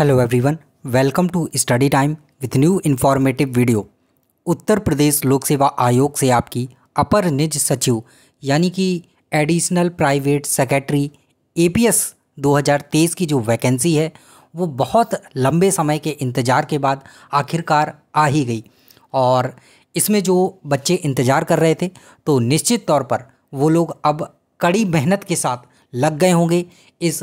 hello everyone welcome to study time with new informative video Uttar Pradesh Lok Seva आयोग से आपकी अपर निज सचिव यानी कि एडिशनल प्राइवेट सेक्रेटरी एपीएस 2023 की जो वैकेंसी है वो बहुत लंबे समय के इंतज़ार के बाद आखिरकार आ ही गई और इसमें जो बच्चे इंतज़ार कर रहे थे तो निश्चित तौर पर वो लोग अब कड़ी मेहनत के साथ लग गए होंगे इस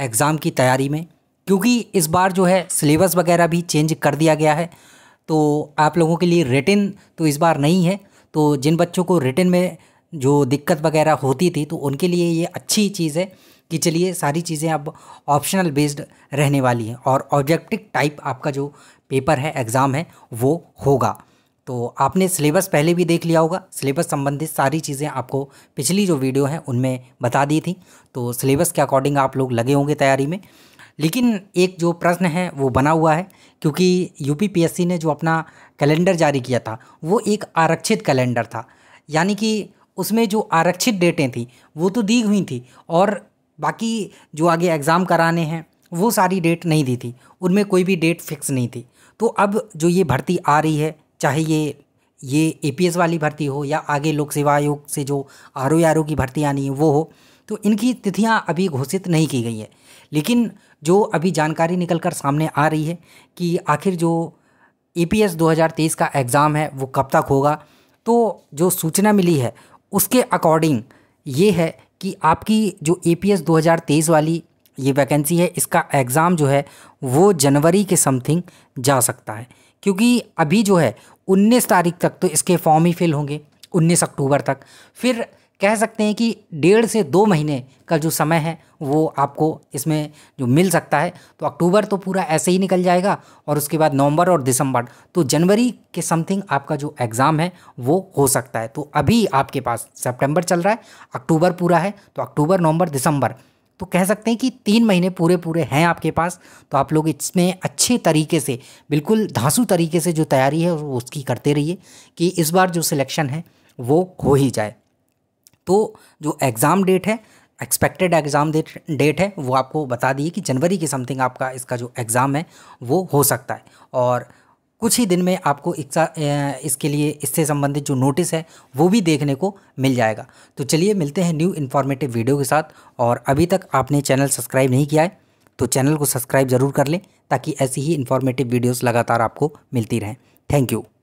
एग्ज़ाम की तैयारी में क्योंकि इस बार जो है सिलेबस वगैरह भी चेंज कर दिया गया है तो आप लोगों के लिए रिटिन तो इस बार नहीं है तो जिन बच्चों को रिटिन में जो दिक्कत वगैरह होती थी तो उनके लिए ये अच्छी चीज़ है कि चलिए सारी चीज़ें अब ऑप्शनल बेस्ड रहने वाली हैं और ऑब्जेक्टिव टाइप आपका जो पेपर है एग्ज़ाम है वो होगा तो आपने सिलेबस पहले भी देख लिया होगा सिलेबस संबंधित सारी चीज़ें आपको पिछली जो वीडियो हैं उनमें बता दी थी तो सिलेबस के अकॉर्डिंग आप लोग लगे होंगे तैयारी में लेकिन एक जो प्रश्न है वो बना हुआ है क्योंकि यूपीपीएससी ने जो अपना कैलेंडर जारी किया था वो एक आरक्षित कैलेंडर था यानी कि उसमें जो आरक्षित डेटें थी वो तो दी हुई थी और बाकी जो आगे एग्ज़ाम कराने हैं वो सारी डेट नहीं दी थी उनमें कोई भी डेट फिक्स नहीं थी तो अब जो ये भर्ती आ रही है चाहे ये ये ए वाली भर्ती हो या आगे लोक सेवा आयोग से जो आर ओ की भर्ती आनी है वो हो तो इनकी तिथियां अभी घोषित नहीं की गई है लेकिन जो अभी जानकारी निकल कर सामने आ रही है कि आखिर जो ए पी एस 2023 का एग्ज़ाम है वो कब तक होगा तो जो सूचना मिली है उसके अकॉर्डिंग ये है कि आपकी जो ए पी एस 2023 वाली ये वैकेंसी है इसका एग्ज़ाम जो है वो जनवरी के समथिंग जा सकता है क्योंकि अभी जो है उन्नीस तारीख तक तो इसके फॉर्म ही फिल होंगे उन्नीस अक्टूबर तक फिर कह सकते हैं कि डेढ़ से दो महीने का जो समय है वो आपको इसमें जो मिल सकता है तो अक्टूबर तो पूरा ऐसे ही निकल जाएगा और उसके बाद नवंबर और दिसंबर तो जनवरी के समथिंग आपका जो एग्ज़ाम है वो हो सकता है तो अभी आपके पास सितंबर चल रहा है अक्टूबर पूरा है तो अक्टूबर नवंबर दिसंबर तो कह सकते हैं कि तीन महीने पूरे पूरे हैं आपके पास तो आप लोग इसमें अच्छे तरीके से बिल्कुल धांसू तरीके से जो तैयारी है उसकी करते रहिए कि इस बार जो सिलेक्शन है वो हो ही जाए तो जो एग्ज़ाम डेट है एक्सपेक्टेड एग्ज़ाम डेट डेट है वो आपको बता दिए कि जनवरी के समथिंग आपका इसका जो एग्ज़ाम है वो हो सकता है और कुछ ही दिन में आपको इक्सा इसके लिए इससे संबंधित जो नोटिस है वो भी देखने को मिल जाएगा तो चलिए मिलते हैं न्यू इन्फॉर्मेटिव वीडियो के साथ और अभी तक आपने चैनल सब्सक्राइब नहीं किया है तो चैनल को सब्सक्राइब ज़रूर कर लें ताकि ऐसी ही इन्फॉर्मेटिव वीडियोस लगातार आपको मिलती रहें थैंक यू